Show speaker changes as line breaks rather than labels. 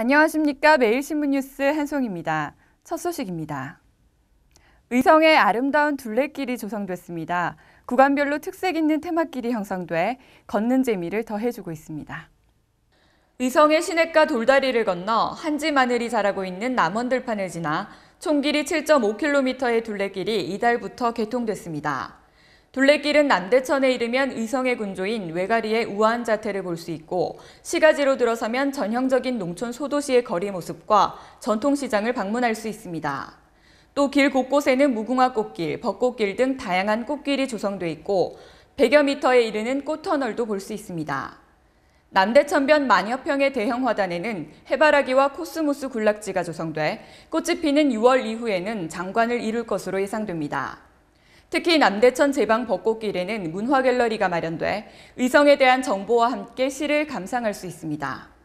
안녕하십니까. 매일신문 뉴스 한송입니다. 첫 소식입니다. 의성의 아름다운 둘레길이 조성됐습니다. 구간별로 특색 있는 테마길이 형성돼 걷는 재미를 더해주고 있습니다. 의성의 시내가 돌다리를 건너 한지 마늘이 자라고 있는 남원들판을 지나 총 길이 7.5km의 둘레길이 이달부터 개통됐습니다. 둘레길은 남대천에 이르면 의성의 군조인 외가리의 우아한 자태를 볼 수 있고 시가지로 들어서면 전형적인 농촌 소도시의 거리 모습과 전통시장을 방문할 수 있습니다. 또 길 곳곳에는 무궁화 꽃길, 벚꽃길 등 다양한 꽃길이 조성돼 있고 100여 미터에 이르는 꽃터널도 볼 수 있습니다. 남대천변 만여평의 대형 화단에는 해바라기와 코스모스 군락지가 조성돼 꽃이 피는 6월 이후에는 장관을 이룰 것으로 예상됩니다. 특히 남대천 제방 벚꽃길에는 문화갤러리가 마련돼 의성에 대한 정보와 함께 시를 감상할 수 있습니다.